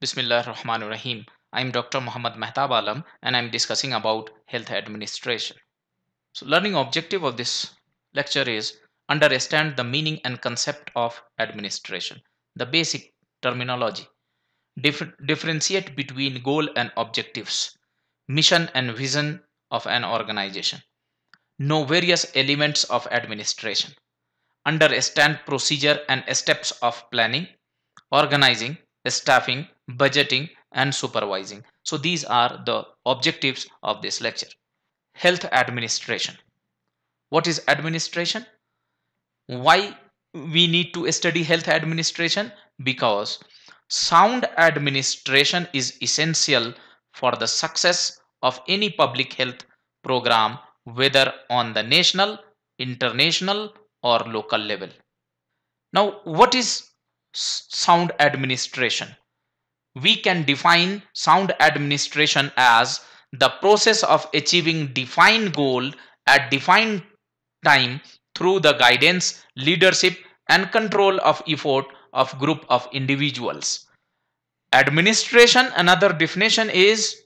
Bismillah ar-Rahmanu Rahman Rahim. I'm Dr. Muhammad Mehtab Alam and I'm discussing about health administration. So learning objective of this lecture is understand the meaning and concept of administration, the basic terminology. Differ differentiate between goal and objectives, mission and vision of an organization. Know various elements of administration. Understand procedure and steps of planning, organizing, staffing, budgeting, and supervising. So these are the objectives of this lecture. Health administration. What is administration? Why we need to study health administration? Because sound administration is essential for the success of any public health program, whether on the national, international, or local level. Now, what is sound administration. We can define sound administration as the process of achieving defined goal at defined time through the guidance, leadership and control of effort of group of individuals. Administration, another definition is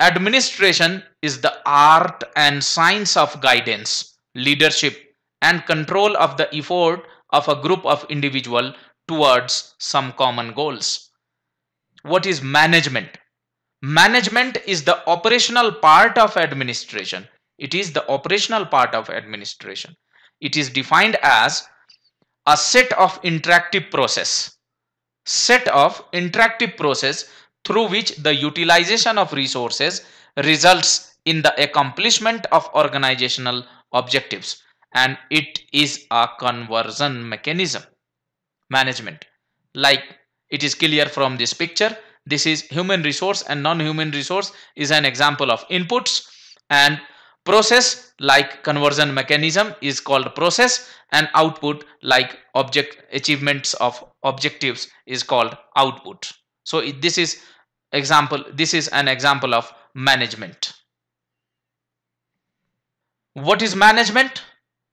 administration is the art and science of guidance, leadership and control of the effort of a group of individual towards some common goals. What is management? Management is the operational part of administration. It is the operational part of administration. It is defined as a set of interactive process. Set of interactive process through which the utilization of resources results in the accomplishment of organizational objectives and it is a conversion mechanism management. Like it is clear from this picture, this is human resource and non-human resource is an example of inputs and process like conversion mechanism is called process and output like object achievements of objectives is called output. So this is example this is an example of management. What is management?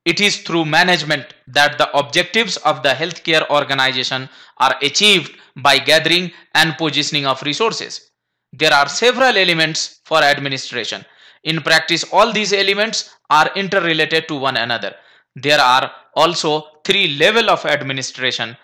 It is through management that the objectives of the healthcare organization are achieved by gathering and positioning of resources. There are several elements for administration. In practice, all these elements are interrelated to one another. There are also three level of administration